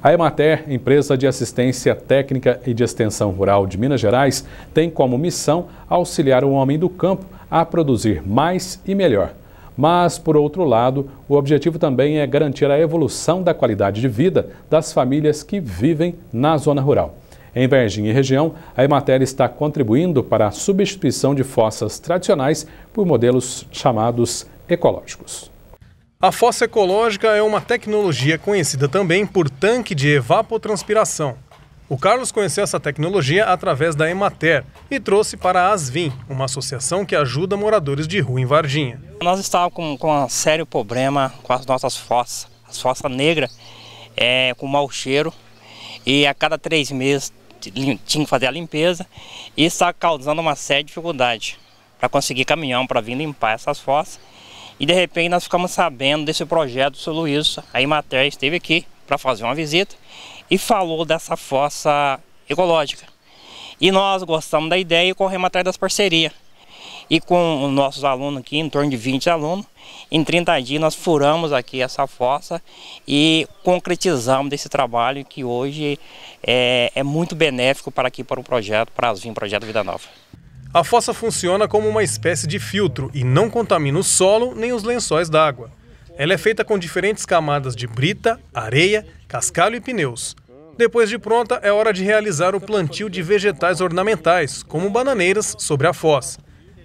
A Emater, empresa de assistência técnica e de extensão rural de Minas Gerais, tem como missão auxiliar o homem do campo a produzir mais e melhor. Mas, por outro lado, o objetivo também é garantir a evolução da qualidade de vida das famílias que vivem na zona rural. Em Vergim e região, a Emater está contribuindo para a substituição de fossas tradicionais por modelos chamados ecológicos. A fossa ecológica é uma tecnologia conhecida também por tanque de evapotranspiração. O Carlos conheceu essa tecnologia através da Emater e trouxe para a Asvin, uma associação que ajuda moradores de rua em Varginha. Nós estávamos com, com um sério problema com as nossas fossas. As fossas negras, é, com mau cheiro, e a cada três meses tinha que fazer a limpeza e está causando uma séria dificuldade para conseguir caminhão para vir limpar essas fossas. E de repente nós ficamos sabendo desse projeto do seu Luiz. A Imater esteve aqui para fazer uma visita e falou dessa fossa ecológica. E nós gostamos da ideia e corremos atrás das parcerias. E com os nossos alunos aqui, em torno de 20 alunos, em 30 dias nós furamos aqui essa fossa e concretizamos esse trabalho que hoje é, é muito benéfico para aqui, para o projeto, para as 20 Projeto Vida Nova. A fossa funciona como uma espécie de filtro e não contamina o solo nem os lençóis d'água. Ela é feita com diferentes camadas de brita, areia, cascalho e pneus. Depois de pronta, é hora de realizar o plantio de vegetais ornamentais, como bananeiras, sobre a fossa.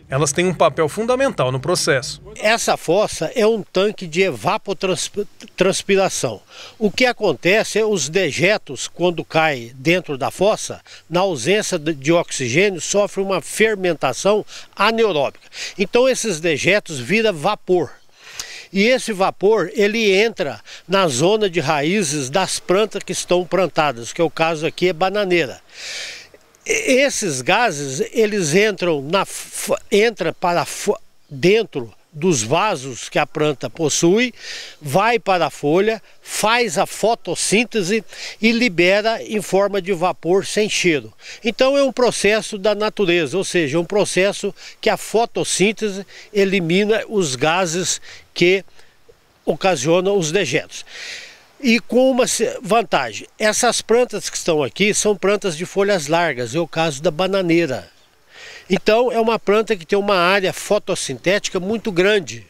Elas têm um papel fundamental no processo. Essa fossa é um tanque de evapotranspiração. O que acontece é os dejetos, quando caem dentro da fossa, na ausência de oxigênio, sofrem uma fermentação anaeróbica. Então esses dejetos viram vapor e esse vapor ele entra na zona de raízes das plantas que estão plantadas, que é o caso aqui é bananeira. Esses gases, eles entram na, entra para dentro dos vasos que a planta possui, vai para a folha, faz a fotossíntese e libera em forma de vapor sem cheiro. Então é um processo da natureza, ou seja, é um processo que a fotossíntese elimina os gases que ocasionam os dejetos e com uma vantagem. Essas plantas que estão aqui são plantas de folhas largas, é o caso da bananeira. Então é uma planta que tem uma área fotossintética muito grande.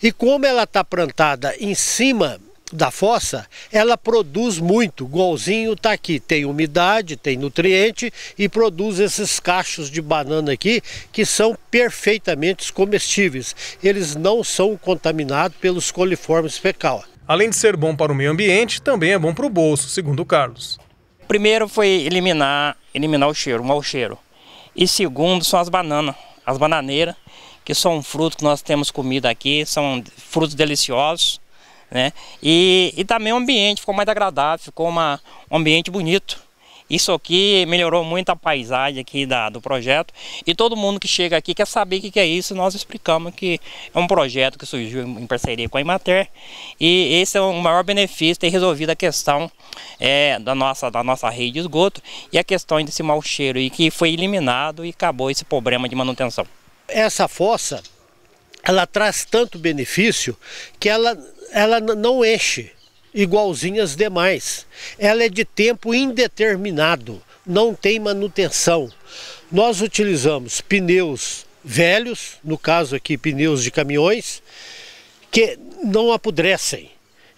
E como ela está plantada em cima da fossa, ela produz muito, igualzinho está aqui. Tem umidade, tem nutriente e produz esses cachos de banana aqui que são perfeitamente comestíveis. Eles não são contaminados pelos coliformes fecal. Além de ser bom para o meio ambiente, também é bom para o bolso, segundo o Carlos. Primeiro foi eliminar, eliminar o cheiro, o mau cheiro. E segundo são as bananas, as bananeiras, que são um fruto que nós temos comido aqui, são frutos deliciosos. Né? E, e também o ambiente ficou mais agradável, ficou uma, um ambiente bonito. Isso aqui melhorou muito a paisagem aqui da, do projeto e todo mundo que chega aqui quer saber o que, que é isso. Nós explicamos que é um projeto que surgiu em parceria com a Imater e esse é o maior benefício, ter resolvido a questão é, da, nossa, da nossa rede de esgoto e a questão desse mau cheiro e que foi eliminado e acabou esse problema de manutenção. Essa fossa, ela traz tanto benefício que ela, ela não enche igualzinha às demais. Ela é de tempo indeterminado, não tem manutenção. Nós utilizamos pneus velhos, no caso aqui pneus de caminhões, que não apodrecem.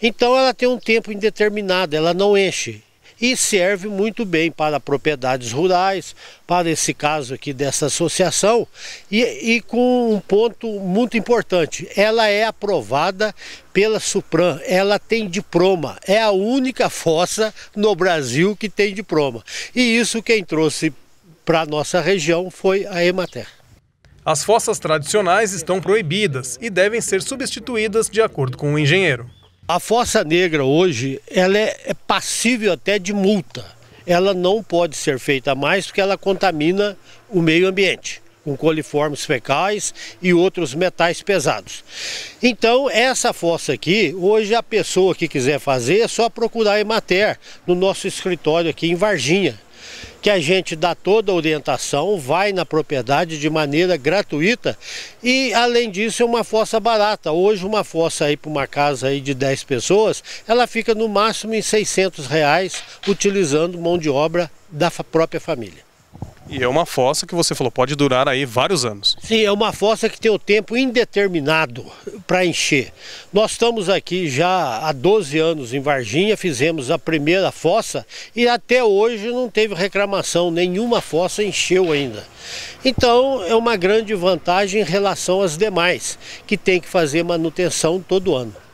Então ela tem um tempo indeterminado, ela não enche e serve muito bem para propriedades rurais, para esse caso aqui dessa associação e, e com um ponto muito importante, ela é aprovada pela Supran, ela tem diploma, é a única fossa no Brasil que tem diploma. E isso quem trouxe para a nossa região foi a Emater. As fossas tradicionais estão proibidas e devem ser substituídas de acordo com o engenheiro. A fossa negra hoje, ela é, é passível até de multa. Ela não pode ser feita mais porque ela contamina o meio ambiente com coliformes fecais e outros metais pesados. Então, essa fossa aqui, hoje a pessoa que quiser fazer é só procurar a Emater no nosso escritório aqui em Varginha que a gente dá toda a orientação, vai na propriedade de maneira gratuita e além disso é uma fossa barata. Hoje uma fossa aí para uma casa aí de 10 pessoas, ela fica no máximo em 600 reais utilizando mão de obra da própria família. E é uma fossa que você falou, pode durar aí vários anos. Sim, é uma fossa que tem o um tempo indeterminado para encher. Nós estamos aqui já há 12 anos em Varginha, fizemos a primeira fossa e até hoje não teve reclamação, nenhuma fossa encheu ainda. Então é uma grande vantagem em relação às demais, que tem que fazer manutenção todo ano.